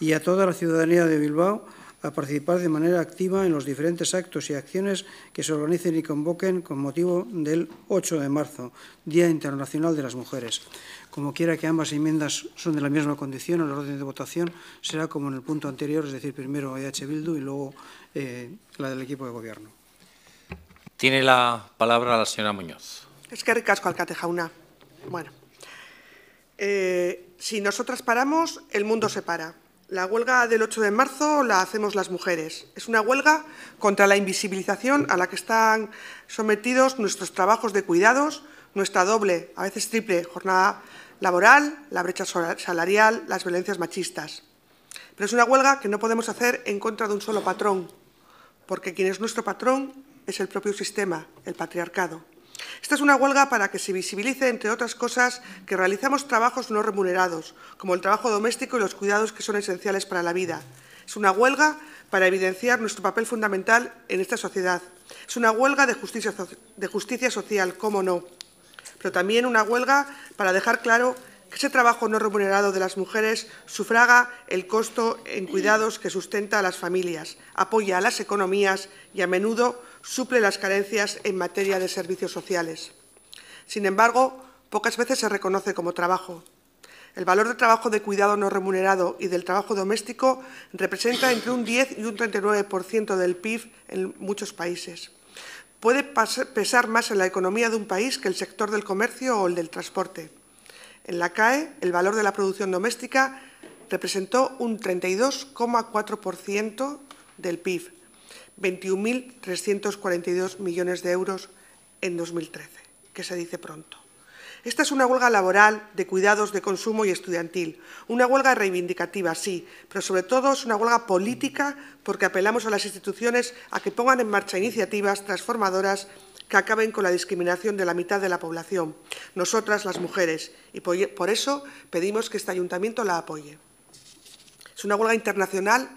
y a toda la ciudadanía de Bilbao a participar de manera activa en los diferentes actos y acciones que se organicen y convoquen con motivo del 8 de marzo, Día Internacional de las Mujeres. Como quiera que ambas enmiendas son de la misma condición, el orden de votación será como en el punto anterior, es decir, primero EH Bildu y luego eh, la del equipo de gobierno. Tiene la palabra la señora Muñoz. Es que ricasco, Alcate Jauna. Bueno. Eh, si nosotras paramos, el mundo se para. La huelga del 8 de marzo la hacemos las mujeres. Es una huelga contra la invisibilización a la que están sometidos nuestros trabajos de cuidados, nuestra doble, a veces triple, jornada laboral, la brecha salarial, las violencias machistas. Pero es una huelga que no podemos hacer en contra de un solo patrón, porque quien es nuestro patrón es el propio sistema, el patriarcado. Esta es una huelga para que se visibilice, entre otras cosas, que realizamos trabajos no remunerados, como el trabajo doméstico y los cuidados que son esenciales para la vida. Es una huelga para evidenciar nuestro papel fundamental en esta sociedad. Es una huelga de justicia, de justicia social, cómo no, pero también una huelga para dejar claro que ese trabajo no remunerado de las mujeres sufraga el costo en cuidados que sustenta a las familias, apoya a las economías y a menudo suple las carencias en materia de servicios sociales. Sin embargo, pocas veces se reconoce como trabajo. El valor del trabajo de cuidado no remunerado y del trabajo doméstico representa entre un 10 y un 39% del PIB en muchos países. Puede pesar más en la economía de un país que el sector del comercio o el del transporte. En la CAE, el valor de la producción doméstica representó un 32,4% del PIB, 21.342 millones de euros en 2013, que se dice pronto. Esta es una huelga laboral, de cuidados, de consumo y estudiantil. Una huelga reivindicativa, sí, pero sobre todo es una huelga política porque apelamos a las instituciones a que pongan en marcha iniciativas transformadoras que acaben con la discriminación de la mitad de la población, nosotras las mujeres, y por eso pedimos que este ayuntamiento la apoye. Es una huelga internacional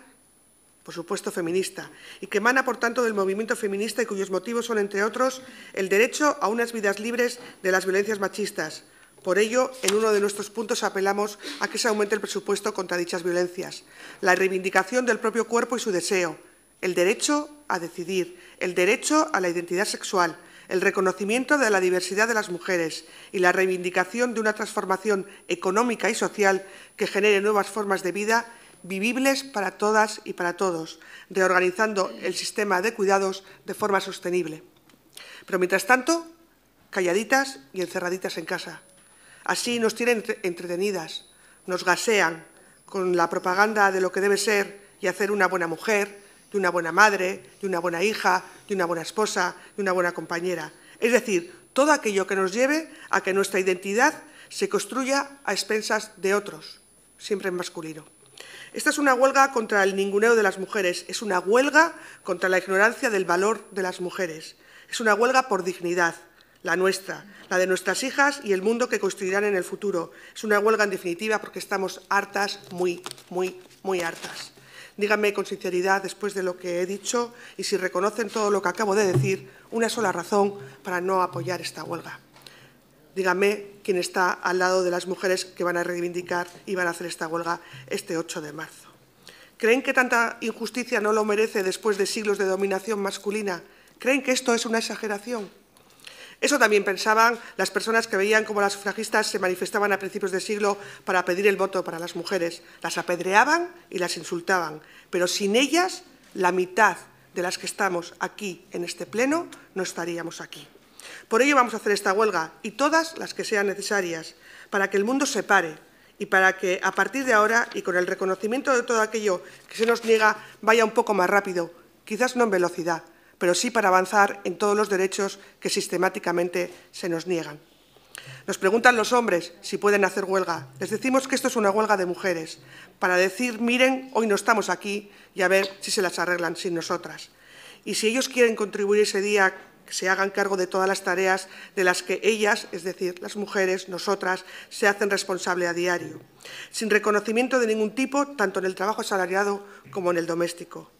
por supuesto feminista, y que emana, por tanto, del movimiento feminista y cuyos motivos son, entre otros, el derecho a unas vidas libres de las violencias machistas. Por ello, en uno de nuestros puntos apelamos a que se aumente el presupuesto contra dichas violencias, la reivindicación del propio cuerpo y su deseo, el derecho a decidir, el derecho a la identidad sexual, el reconocimiento de la diversidad de las mujeres y la reivindicación de una transformación económica y social que genere nuevas formas de vida vivibles para todas y para todos, reorganizando el sistema de cuidados de forma sostenible. Pero mientras tanto, calladitas y encerraditas en casa. Así nos tienen entretenidas, nos gasean con la propaganda de lo que debe ser y hacer una buena mujer, de una buena madre, de una buena hija, de una buena esposa, de una buena compañera. Es decir, todo aquello que nos lleve a que nuestra identidad se construya a expensas de otros, siempre en masculino. Esta es una huelga contra el ninguneo de las mujeres, es una huelga contra la ignorancia del valor de las mujeres, es una huelga por dignidad, la nuestra, la de nuestras hijas y el mundo que construirán en el futuro. Es una huelga en definitiva porque estamos hartas, muy, muy, muy hartas. Díganme con sinceridad, después de lo que he dicho, y si reconocen todo lo que acabo de decir, una sola razón para no apoyar esta huelga dígame quién está al lado de las mujeres que van a reivindicar y van a hacer esta huelga este 8 de marzo. ¿Creen que tanta injusticia no lo merece después de siglos de dominación masculina? ¿Creen que esto es una exageración? Eso también pensaban las personas que veían cómo las sufragistas se manifestaban a principios de siglo para pedir el voto para las mujeres. Las apedreaban y las insultaban, pero sin ellas la mitad de las que estamos aquí en este pleno no estaríamos aquí. Por ello vamos a hacer esta huelga y todas las que sean necesarias para que el mundo se pare y para que a partir de ahora y con el reconocimiento de todo aquello que se nos niega vaya un poco más rápido, quizás no en velocidad, pero sí para avanzar en todos los derechos que sistemáticamente se nos niegan. Nos preguntan los hombres si pueden hacer huelga. Les decimos que esto es una huelga de mujeres, para decir, miren, hoy no estamos aquí y a ver si se las arreglan sin nosotras. Y si ellos quieren contribuir ese día se hagan cargo de todas las tareas de las que ellas, es decir, las mujeres, nosotras, se hacen responsable a diario, sin reconocimiento de ningún tipo, tanto en el trabajo asalariado como en el doméstico.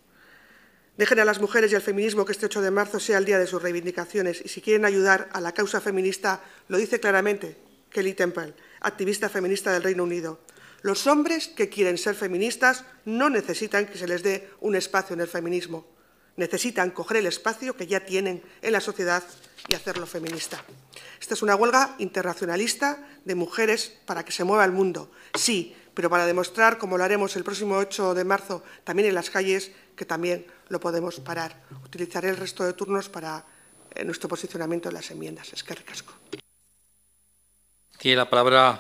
Dejen a las mujeres y al feminismo que este 8 de marzo sea el día de sus reivindicaciones y si quieren ayudar a la causa feminista, lo dice claramente Kelly Temple, activista feminista del Reino Unido. Los hombres que quieren ser feministas no necesitan que se les dé un espacio en el feminismo necesitan coger el espacio que ya tienen en la sociedad y hacerlo feminista. Esta es una huelga internacionalista de mujeres para que se mueva el mundo, sí, pero para demostrar, como lo haremos el próximo 8 de marzo también en las calles, que también lo podemos parar. Utilizaré el resto de turnos para eh, nuestro posicionamiento en las enmiendas. Es que recasco. Tiene la palabra.